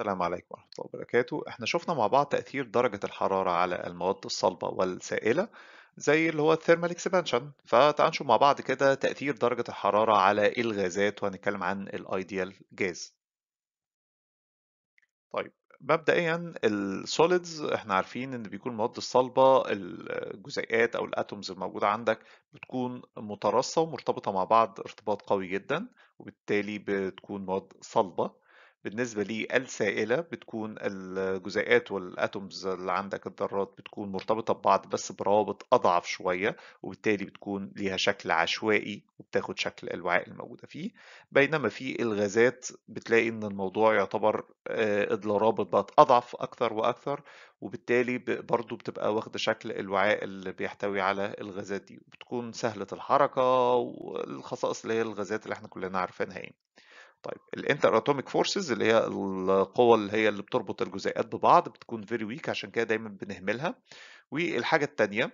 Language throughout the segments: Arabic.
السلام عليكم ورحمة الله وبركاته احنا شفنا مع بعض تأثير درجة الحرارة على المواد الصلبة والسائلة زي اللي هو الثيرمال اكسبانشن فتعال نشوف مع بعض كده تأثير درجة الحرارة على الغازات وهنتكلم عن الايديال جاز طيب مبدئيا السوليدز احنا عارفين ان بيكون المواد الصلبه الجزيئات او الاتومز الموجوده عندك بتكون متراصه ومرتبطه مع بعض ارتباط قوي جدا وبالتالي بتكون مواد صلبه بالنسبة لي السائلة بتكون الجزيئات والاتومز اللي عندك الذرات بتكون مرتبطة ببعض بس بروابط أضعف شوية وبالتالي بتكون ليها شكل عشوائي وبتاخد شكل الوعاء الموجودة فيه بينما في الغازات بتلاقي إن الموضوع يعتبر آه، الروابط بقت أضعف أكثر وأكثر وبالتالي برضو بتبقى واخدة شكل الوعاء اللي بيحتوي على الغازات دي وبتكون سهلة الحركة والخصائص اللي هي الغازات اللي احنا كلنا عارفينها يعني. طيب الانتر اتوميك فورسز اللي هي القوة اللي هي اللي بتربط الجزيئات ببعض بتكون فيري ويك عشان كده دايما بنهملها والحاجه الثانيه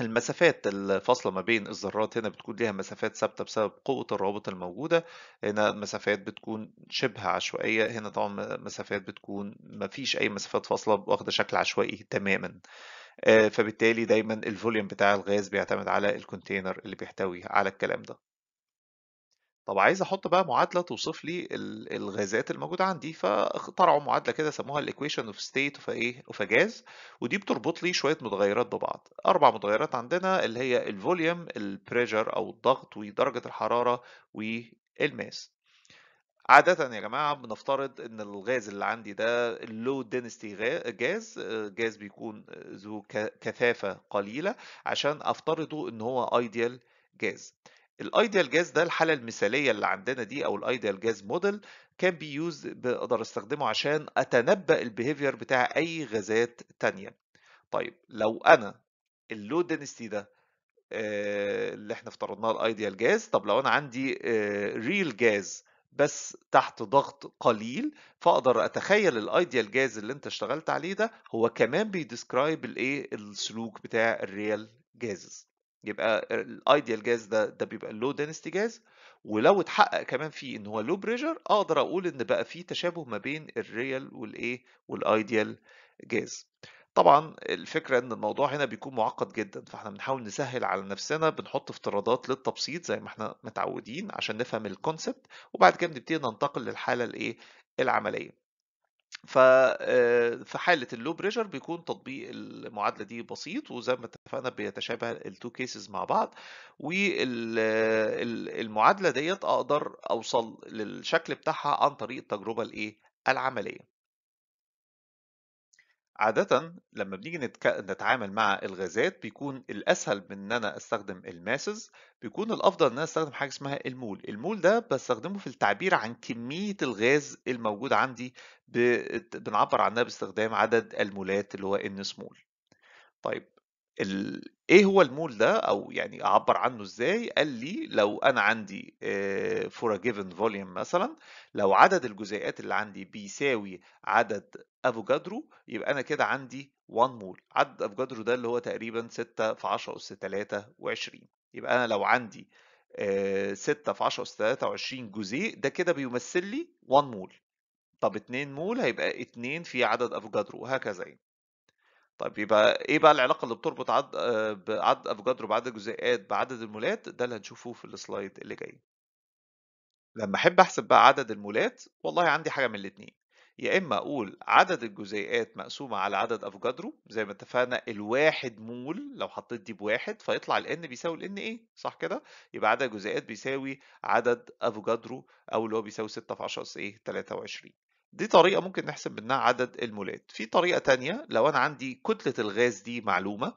المسافات الفاصلة ما بين الذرات هنا بتكون ليها مسافات ثابتة بسبب قوة الروابط الموجودة هنا مسافات بتكون شبه عشوائية هنا طبعا مسافات بتكون ما فيش أي مسافات فاصلة واخدة شكل عشوائي تماما آه، فبالتالي دايما الفوليوم بتاع الغاز بيعتمد على الكونتينر اللي بيحتوي على الكلام ده طب عايز احط بقى معادله توصف لي الغازات الموجوده عندي فاخترعوا معادله كده سموها الايكويشن اوف ستيت اوف ايه اوف جاز ودي بتربط لي شويه متغيرات ببعض اربع متغيرات عندنا اللي هي الفوليوم البريشر او الضغط ودرجه الحراره والماس عادة يا جماعة بنفترض إن الغاز اللي عندي ده اللو دينستي جاز جاز بيكون ذو كثافة قليلة عشان أفترضه إن هو أيديال جاز الايديال جاز ده الحاله المثاليه اللي عندنا دي او الايديال جاز موديل كان بيوز بقدر استخدمه عشان اتنبأ البيهيفير بتاع اي غازات تانية طيب لو انا اللو دنسيتي ده آه، اللي احنا افترضناه الايديال جاز طب لو انا عندي ريل آه، جاز بس تحت ضغط قليل فاقدر اتخيل الايديال جاز اللي انت اشتغلت عليه ده هو كمان بيديسكرايب الايه السلوك بتاع الريال جازز يبقى الايديال جاز ده ده بيبقى اللو دنستي جاز ولو اتحقق كمان فيه ان هو لو بريشر اقدر اقول ان بقى فيه تشابه ما بين الريال والايه والايديال جاز طبعا الفكره ان الموضوع هنا بيكون معقد جدا فاحنا بنحاول نسهل على نفسنا بنحط افتراضات للتبسيط زي ما احنا متعودين عشان نفهم الكونسبت وبعد كده بنبتدي ننتقل للحاله الايه العمليه ففي آه، حالة اللو بريشر بيكون تطبيق المعادلة دي بسيط وزي ما اتفقنا بيتشابه التو كيسز مع بعض والمعادلة ديت اقدر اوصل للشكل بتاعها عن طريق التجربة الايه العملية عادة لما بنيجي نتك... نتعامل مع الغازات بيكون الأسهل من إن أنا أستخدم الماسز بيكون الأفضل إن أنا أستخدم حاجة اسمها المول، المول ده بستخدمه في التعبير عن كمية الغاز الموجود عندي ب... بنعبر عنها باستخدام عدد المولات اللي هو إن سمول. طيب ال إيه هو المول ده أو يعني أعبّر عنه إزاي؟ قال لي لو أنا عندي فور ا جيفن فوليوم مثلًا، لو عدد الجزيئات اللي عندي بيساوي عدد أفوكادرو، يبقى أنا كده عندي 1 مول. عدد أفوكادرو ده اللي هو تقريبًا 6 في 10 أُس 23. يبقى أنا لو عندي 6 في 10 أُس 23 جزيء، ده كده بيمثّل لي 1 مول. طَب 2 مول هيبقى 2 في عدد أفوكادرو وهكذا يعني. طيب يبقى ايه بقى العلاقه اللي بتربط عد... بعدد افوكادرو بعدد الجزيئات بعدد المولات ده اللي هنشوفه في السلايد اللي جاي لما احب احسب بقى عدد المولات والله عندي حاجه من الاثنين يا اما اقول عدد الجزيئات مقسومه على عدد افوكادرو زي ما اتفقنا الواحد مول لو حطيت دي بواحد فيطلع ال n بيساوي ال n ايه صح كده يبقى عدد الجزيئات بيساوي عدد افوكادرو او اللي هو بيساوي 6 في 10 اس ايه 23 دي طريقة ممكن نحسب منها عدد المولات في طريقة تانية لو أنا عندي كتلة الغاز دي معلومة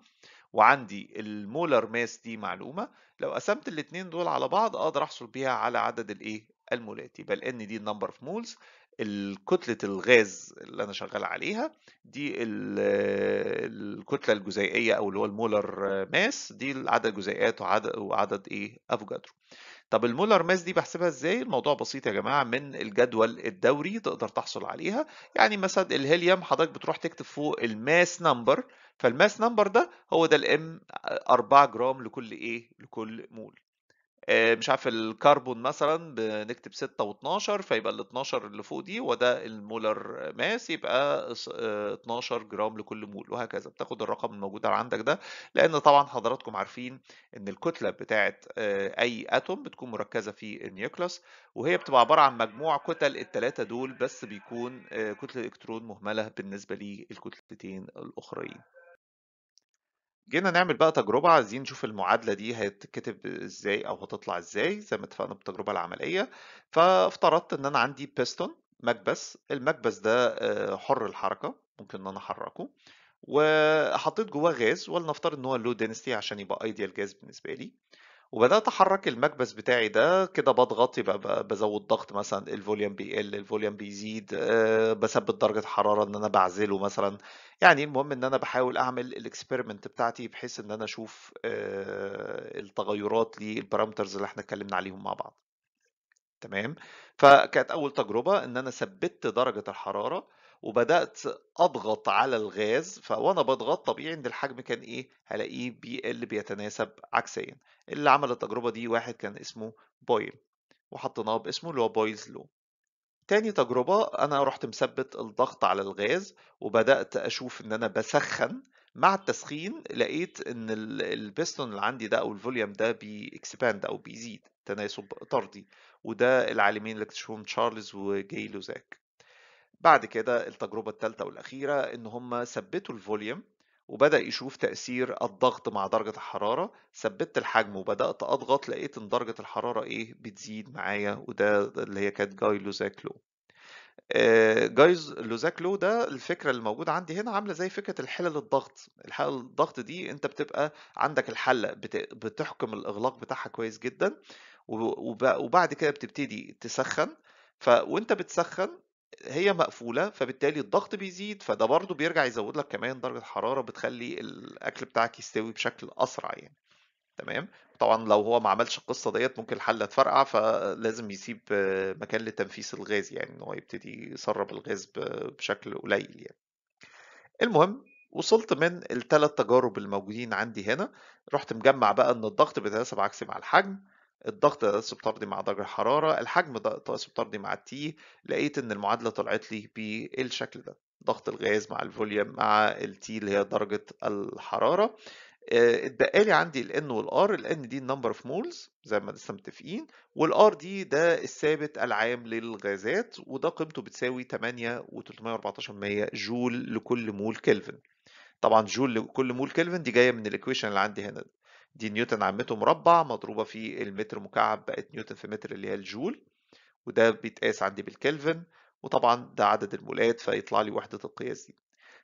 وعندي المولر ماس دي معلومة لو قسمت الاتنين دول على بعض أقدر أحصل بيها على عدد الإيه المولات يبقى الان دي النمبر of مولز الكتلة الغاز اللي أنا شغال عليها دي الكتلة الجزيئية أو اللي هو المولر ماس دي عدد الجزيئات وعدد, وعدد إيه أفوكادرو طب المولر ماس دي بحسبها ازاي الموضوع بسيط يا جماعه من الجدول الدوري تقدر تحصل عليها يعني مثلا الهيليوم حضرتك بتروح تكتب فوق الماس نمبر فالماس نمبر ده هو ده الام 4 جرام لكل ايه لكل مول آه، مش عارف الكربون مثلا بنكتب 6 و12 فيبقى ال 12 اللي فوق دي وده المولر ماس يبقى 12 آه، جرام لكل مول وهكذا بتاخد الرقم الموجود عندك ده لان طبعا حضراتكم عارفين ان الكتله بتاعه آه، اي اتوم بتكون مركزه في النيوكلس وهي بتبقى عباره عن مجموع كتل الثلاثه دول بس بيكون كتله الكترون مهمله بالنسبه للكتلتين الاخرين جينا نعمل بقى تجربة عايزين نشوف المعادلة دي هتتكتب ازاي او هتطلع ازاي زي ما اتفقنا بالتجربة العملية فافترضت ان انا عندي بيستون مكبس المكبس ده آه، حر الحركة ممكن ان انا احركه وحطيت جواه غاز ولنفترض ان هو لو دينستي عشان يبقى ايديال جاز بالنسبة لي وبدات احرك المكبس بتاعي ده كده بضغط يبقى بزود ضغط مثلا الفوليوم بيقل الفوليوم بيزيد أه بثبت درجه حراره ان انا بعزله مثلا يعني المهم ان انا بحاول اعمل الاكسبيرمنت بتاعتي بحيث ان انا اشوف أه التغيرات للبارامترز اللي احنا اتكلمنا عليهم مع بعض تمام فكانت اول تجربه ان انا ثبت درجه الحراره وبدات اضغط على الغاز فوانا بضغط طبيعي ان الحجم كان ايه هلاقيه بيقل بيتناسب عكسيا اللي عمل التجربه دي واحد كان اسمه بويل وحطيناه باسمه اللي هو بويلز لو تاني تجربة أنا رحت مثبت الضغط على الغاز وبدأت أشوف إن أنا بسخن مع التسخين لقيت إن البستون اللي عندي ده أو الفوليوم ده بيكسباند أو بيزيد تناسب طردي وده العالمين اللي اكتشفوهم تشارلز وجاي لوزاك بعد كده التجربة الثالثة والأخيرة إن هم ثبتوا الفوليوم وبدأ يشوف تأثير الضغط مع درجة الحرارة ثبت الحجم وبدأت أضغط لقيت إن درجة الحرارة إيه بتزيد معايا وده اللي هي كانت جاي لوزاك لو آه، جايز لوزاك لو ده الفكره اللي موجوده عندي هنا عامله زي فكره الحلل الضغط الحلل الضغط دي انت بتبقى عندك الحله بتحكم الاغلاق بتاعها كويس جدا وبعد كده بتبتدي تسخن ف وانت بتسخن هي مقفولة فبالتالي الضغط بيزيد فده برضه بيرجع يزود لك كمان درجة حرارة بتخلي الأكل بتاعك يستوي بشكل أسرع يعني تمام طبعا لو هو ما عملش القصة ديت ممكن الحلة تفرقع فلازم يسيب مكان لتنفيس الغاز يعني إن هو يبتدي يسرب الغاز بشكل قليل يعني المهم وصلت من الثلاث تجارب الموجودين عندي هنا رحت مجمع بقى ان الضغط بيتناسب عكسي مع الحجم الضغط ده تقاسم طردي مع درجة الحرارة الحجم ده تقاسم طردي مع التي لقيت ان المعادلة طلعت لي بالشكل ده ضغط الغاز مع الفوليوم مع التي اللي هي درجة الحرارة اتبقى لي عندي ال N وال R ال N دي النمبر اوف مولز زي ما لسه متفقين وال R دي ده الثابت العام للغازات وده قيمته بتساوي 8.314 جول لكل مول كلفن طبعا جول لكل مول كلفن دي جايه من الايكويشن اللي عندي هنا ده. دي نيوتن عمته مربع مضروبة في المتر مكعب بقت نيوتن في متر اللي هي الجول وده بيتقاس عندي بالكلفن وطبعا ده عدد المولات فيطلع لي وحدة القياس دي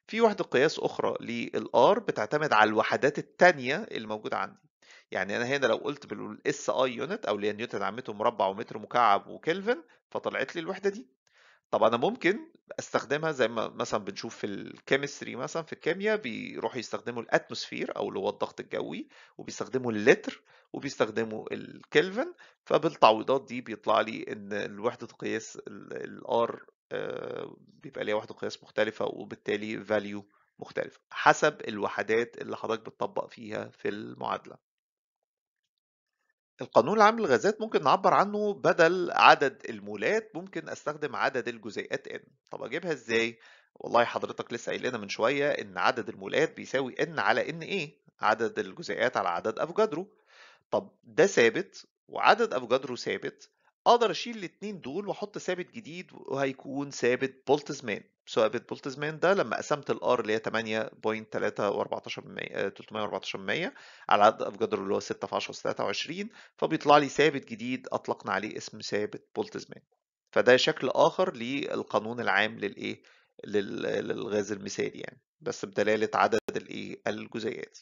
في وحدة قياس أخرى للآر بتعتمد على الوحدات التانية اللي موجودة عندي يعني أنا هنا لو قلت بالاس اي يونت أو اللي هي نيوتن عمته مربع ومتر مكعب وكلفن فطلعت لي الوحدة دي طب انا ممكن استخدمها زي ما مثلا بنشوف في الكيمستري مثلا في الكيمياء بيروحوا يستخدموا الاتموسفير او اللي هو الضغط الجوي وبيستخدموا اللتر وبيستخدموا الكلفن فبالتعويضات دي بيطلع لي ان وحده القياس الار آه، بيبقى ليها وحده قياس مختلفه وبالتالي فاليو مختلفه حسب الوحدات اللي حضرتك بتطبق فيها في المعادله القانون العام للغازات ممكن نعبر عنه بدل عدد المولات ممكن استخدم عدد الجزيئات N طب اجيبها ازاي؟ والله حضرتك لسه قايل لنا من شوية ان عدد المولات بيساوي N على N ايه؟ عدد الجزيئات على عدد افجدرو طب ده ثابت وعدد افجدرو ثابت اقدر اشيل الاثنين دول واحط ثابت جديد وهيكون ثابت بولتزمان ثابت بولتزمان ده لما قسمت الار اللي هي 8.314% على عدد جدر اللي هو 6 في 10 23 فبيطلع لي ثابت جديد اطلقنا عليه اسم ثابت بولتزمان فده شكل اخر للقانون العام للايه للغاز المثالي يعني بس بدلالة عدد الايه الجزيئات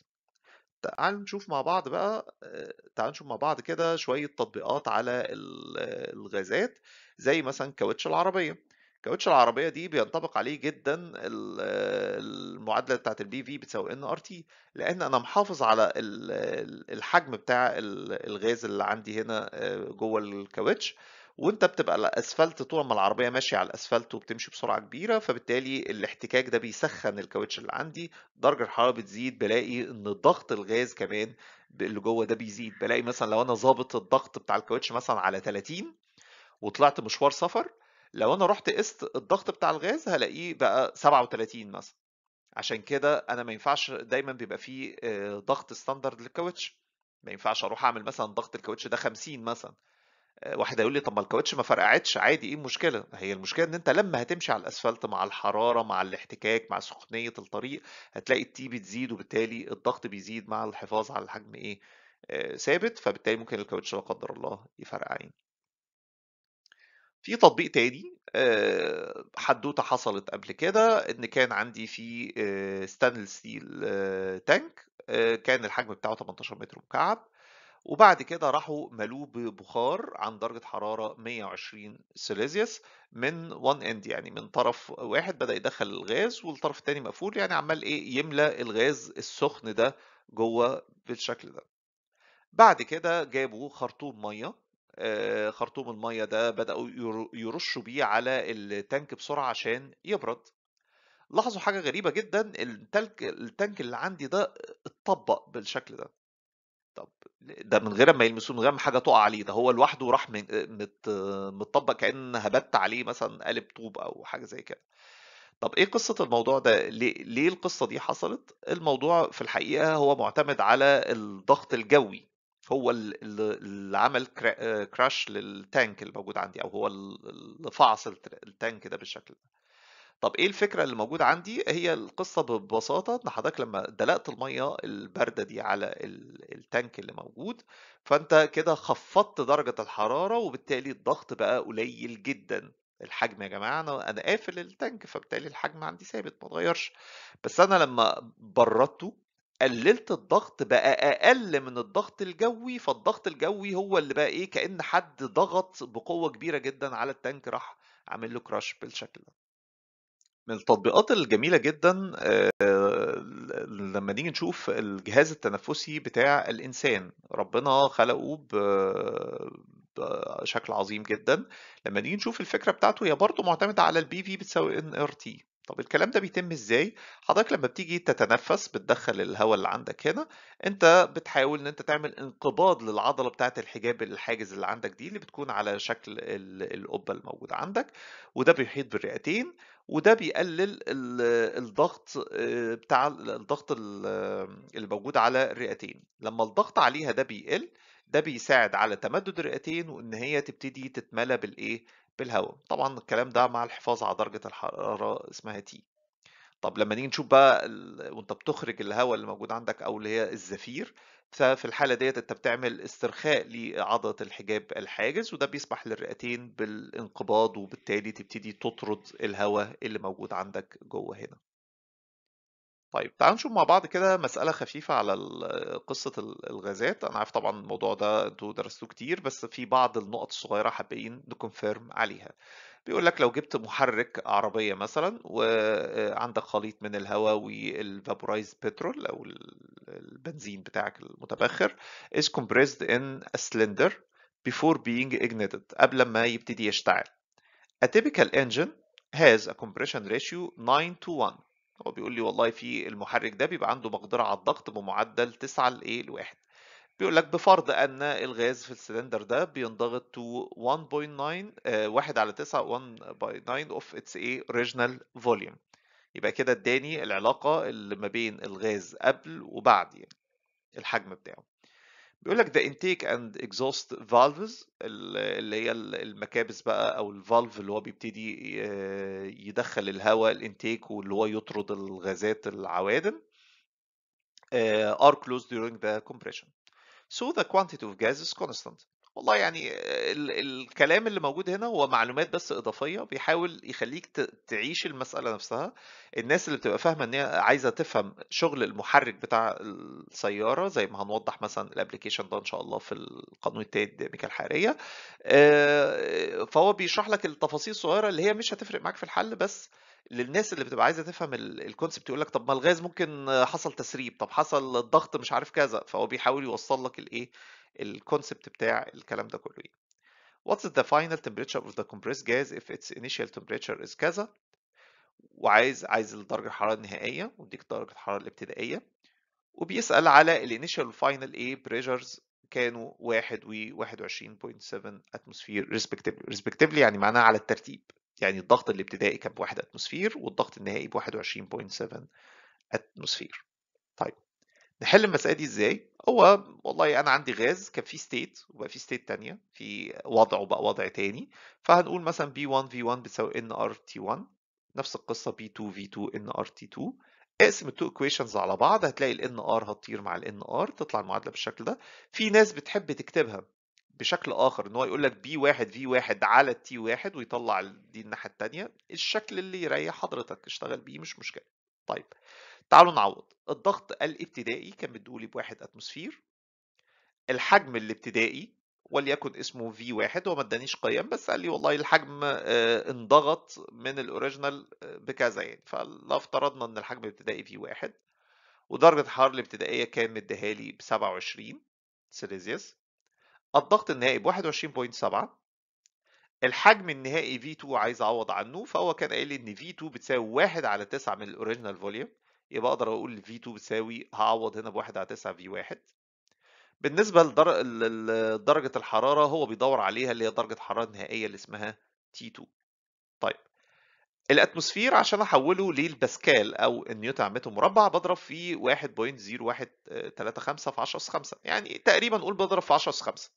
تعال نشوف مع بعض بقى آه، تعال نشوف مع بعض كده شوية تطبيقات على الغازات زي مثلا كاوتش العربية كاوتش العربية دي بينطبق عليه جدا المعادلة بتاعت البي في بتساوي ان ار تي لأن أنا محافظ على الحجم بتاع الغاز اللي عندي هنا آه، جوه الكاوتش وانت بتبقى الاسفلت طول ما العربيه ماشيه على الاسفلت وبتمشي بسرعه كبيره فبالتالي الاحتكاك ده بيسخن الكاوتش اللي عندي درجه الحراره بتزيد بلاقي ان ضغط الغاز كمان اللي جوه ده بيزيد بلاقي مثلا لو انا ظابط الضغط بتاع الكاوتش مثلا على 30 وطلعت مشوار سفر لو انا رحت قست الضغط بتاع الغاز هلاقيه بقى 37 مثلا عشان كده انا ما ينفعش دايما بيبقى فيه آه، ضغط ستاندرد للكاوتش ما ينفعش اروح اعمل مثلا ضغط الكاوتش ده 50 مثلا واحد هيقول لي طب ما الكاوتش ما فرقعتش عادي ايه المشكله هي المشكله ان انت لما هتمشي على الاسفلت مع الحراره مع الاحتكاك مع سخونيه الطريق هتلاقي التي بتزيد وبالتالي الضغط بيزيد مع الحفاظ على الحجم ايه آه ثابت فبالتالي ممكن الكاوتش لا قدر الله يفرقع يعني في تطبيق تاني آه، حدوته حصلت قبل كده ان كان عندي في ستانل ستانلس ستيل تانك كان الحجم بتاعه 18 متر مكعب وبعد كده راحوا ملوه ببخار عن درجة حرارة 120 سيليزيوس من وان اند يعني من طرف واحد بدأ يدخل الغاز والطرف الثاني مقفول يعني عمال ايه يملى الغاز السخن ده جوه بالشكل ده بعد كده جابوا خرطوم ميه آه، خرطوم الميه ده بدأوا يرشوا بيه على التانك بسرعة عشان يبرد لاحظوا حاجة غريبة جدا التلك التانك اللي عندي ده اتطبق بالشكل ده طب ده من غير ما يلمسوه من غير ما حاجه تقع عليه ده هو لوحده راح آه، متطبق كان هبت عليه مثلا قالب طوب او حاجه زي كده طب ايه قصه الموضوع ده ليه, ليه القصه دي حصلت الموضوع في الحقيقه هو معتمد على الضغط الجوي هو اللي عمل كراش آه، للتانك اللي موجود عندي او هو اللي فعص التانك ده بالشكل ده طب إيه الفكرة اللي موجودة عندي؟ هي القصة ببساطة إن حضرتك لما دلقت المية الباردة دي على التانك اللي موجود فأنت كده خفضت درجة الحرارة وبالتالي الضغط بقى قليل جدا الحجم يا جماعة أنا أنا قافل التانك فبالتالي الحجم عندي ثابت ما اتغيرش بس أنا لما بردته قللت الضغط بقى اقل من الضغط الجوي فالضغط الجوي هو اللي بقى ايه كأن حد ضغط بقوة كبيرة جدا على التانك راح عامل له كراش بالشكل ده من التطبيقات الجميله جدا آه، لما نيجي نشوف الجهاز التنفسي بتاع الانسان ربنا خلقه بشكل عظيم جدا لما نيجي نشوف الفكره بتاعته هي برضه معتمده على البي في بتساوي ان ار تي طب الكلام ده بيتم ازاي؟ حضرتك لما بتيجي تتنفس بتدخل الهواء اللي عندك هنا انت بتحاول ان انت تعمل انقباض للعضله بتاعه الحجاب الحاجز اللي عندك دي اللي بتكون على شكل القبه الموجوده عندك وده بيحيط بالرئتين وده بيقلل الضغط آه، بتاع الضغط اللي موجود على الرئتين لما الضغط عليها ده بيقل ده بيساعد على تمدد الرئتين وان هي تبتدي تتملى بالايه بالهواء طبعا الكلام ده مع الحفاظ على درجة الحرارة اسمها تي طب لما نيجي نشوف بقى ال... وانت بتخرج الهواء اللي موجود عندك او اللي هي الزفير ففي الحالة ديت انت بتعمل استرخاء لعضلة الحجاب الحاجز وده بيسمح للرئتين بالانقباض وبالتالي تبتدي تطرد الهواء اللي موجود عندك جوه هنا طيب تعالوا نشوف مع بعض كده مسألة خفيفة على قصة الغازات أنا عارف طبعا الموضوع ده أنتوا درستوه كتير بس في بعض النقط الصغيرة حابين نكونفيرم عليها بيقول لك لو جبت محرك عربية مثلا وعندك آه، خليط من الهواء والفابورايز بترول أو البنزين بتاعك المتبخر is compressed in a cylinder before being ignited قبل ما يبتدي يشتعل A typical engine has a compression ratio 9 to 1 هو بيقول لي والله في المحرك ده بيبقى عنده مقدرة على الضغط بمعدل 9 لايه لواحد بيقول لك بفرض ان الغاز في السلندر ده بينضغط to 1.9 آه 1 على 9 1.9 of its a original volume يبقى كده اداني العلاقة اللي ما بين الغاز قبل وبعد يعني الحجم بتاعه بيقول لك the intake and exhaust valves اللي هي المكابس بقى او الفالف اللي هو بيبتدي يدخل الهواء الانتيك واللي هو يطرد الغازات العوادم are closed during the compression so the quantity of gas is constant والله يعني ال الكلام اللي موجود هنا هو معلومات بس إضافية بيحاول يخلّيك ت تعيش المسألة نفسها، الناس اللي بتبقى فاهمة إن هي عايزة تفهم شغل المحرك بتاع السيارة زي ما هنوضّح مثلًا الابلكيشن ده إن شاء الله في القانون التاني للديناميكا الحرارية، فهو بيشرح لك التفاصيل الصغيرة اللي هي مش هتفرق معاك في الحل بس للناس اللي بتبقى عايزة تفهم الكونسبت يقول لك طب ما الغاز ممكن حصل تسريب، طب حصل الضغط مش عارف كذا، فهو بيحاول يوصّل لك الإيه الكونسبت بتاع الكلام ده كله ايه What's the final temperature of the compressed gas if its initial temperature is كذا وعايز عايز الدرجة الحرارة النهائية وديك درجة الحرارة الابتدائية وبيسأل على ال الانيشال final A pressures كانوا 1 و 21.7 atmosphere respectively respectively يعني معناها على الترتيب يعني الضغط الابتدائي كان بواحد اتموسفير والضغط النهائي ب 21.7 اتموسفير نحل المساله دي ازاي هو والله انا عندي غاز كان في ستيت وبقى في ستيت تانية في وضع وبقى وضع تاني فهنقول مثلا B1 V1 بتساوي ان ار T1 نفس القصه B2 V2 ان ار T2 اقسم التو ايكويشنز على بعض هتلاقي ان ار هتطير مع ان ار تطلع المعادله بالشكل ده في ناس بتحب تكتبها بشكل اخر ان هو يقول لك بي 1 في 1 على تي 1 ويطلع دي الناحيه الثانيه الشكل اللي يريح حضرتك اشتغل بيه مش مشكله طيب تعالوا نعوض الضغط الابتدائي كان مديهولي بواحد اتموسفير الحجم الابتدائي وليكن اسمه في واحد ما ادانيش قيم بس قال لي والله الحجم آه، انضغط من الاوريجينال آه، بكذا يعني فلو افترضنا ان الحجم الابتدائي في واحد ودرجة الحرارة الابتدائية كان مديها لي ب 27 سيليزيوس الضغط النهائي ب 21.7 الحجم النهائي V2 عايز اعوض عنه فهو كان قايل لي ان V2 بتساوي 1 على 9 من الاوريجينال فوليوم يبقى اقدر اقول في 2 بتساوي هعوض هنا بواحد على 9 في 1 بالنسبة لدر... لدرجة الحرارة هو بيدور عليها اللي هي درجة الحرارة النهائية اللي اسمها T2 طيب الاتموسفير عشان احوله للباسكال او النيوتن متر مربع بضرب في 1.0135 في 10 اس 5 يعني تقريبا نقول بضرب في 10 اس 5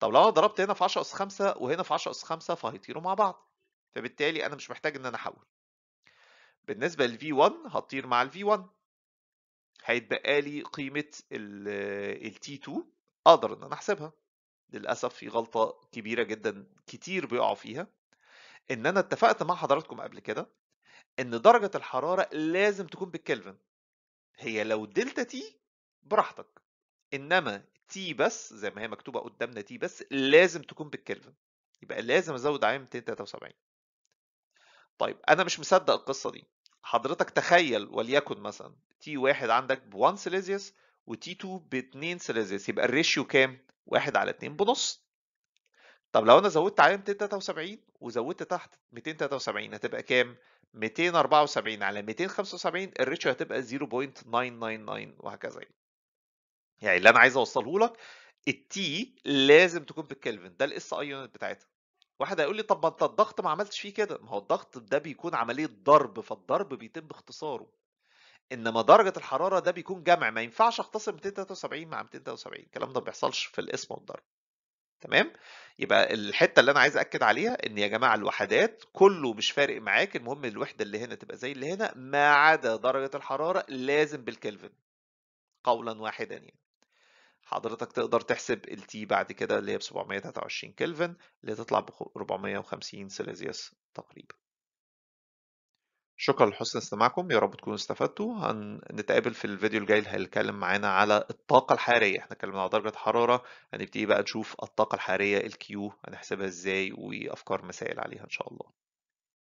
طب لو انا ضربت هنا في 10 اس 5 وهنا في 10 اس 5 فهيطيروا مع بعض فبالتالي انا مش محتاج ان انا احول بالنسبة لل V1 هطير مع ال V1 هيتبقى لي قيمة ال T2 أقدر إن أنا أحسبها للأسف في غلطة كبيرة جدا كتير بيقعوا فيها إن أنا اتفقت مع حضراتكم قبل كده إن درجة الحرارة لازم تكون بالكلفن هي لو دلتا T براحتك إنما T بس زي ما هي مكتوبة قدامنا T بس لازم تكون بالكلفن يبقى لازم أزود عام 273 طيب أنا مش مصدق القصة دي حضرتك تخيل وليكن مثلا تي واحد عندك ب 1 سيليزيوس وتي 2 ب 2 سيليزيوس يبقى الريشيو كام؟ 1 على 2 بنص طب لو انا زودت عليه 273 وزودت تحت 273 هتبقى كام؟ 274 على 275 الريشيو هتبقى 0.999 وهكذا يعني. يعني اللي انا عايز اوصله لك التي لازم تكون بالكلفن ده الاس اي يونت بتاعتها واحد هيقول لي طب ما انت الضغط ما عملتش فيه كده ما هو الضغط ده بيكون عمليه ضرب فالضرب بيتم باختصاره انما درجه الحراره ده بيكون جمع ما ينفعش اختصر 273 مع 273 الكلام ده ما بيحصلش في القسم والضرب تمام يبقى الحته اللي انا عايز اكد عليها ان يا جماعه الوحدات كله مش فارق معاك المهم الوحده اللي هنا تبقى زي اللي هنا ما عدا درجه الحراره لازم بالكلفن قولا واحدا يعني حضرتك تقدر تحسب T بعد كده اللي هي ب 723 كلفن اللي تطلع ب 450 سيليزيوس تقريبا شكرا لحسن استماعكم يا رب تكونوا استفدتوا هنتقابل في الفيديو الجاي اللي هيتكلم معانا على الطاقة الحرارية احنا اتكلمنا على درجة حرارة هنبتدي بقى نشوف الطاقة الحرارية الكيو هنحسبها ازاي وافكار مسائل عليها ان شاء الله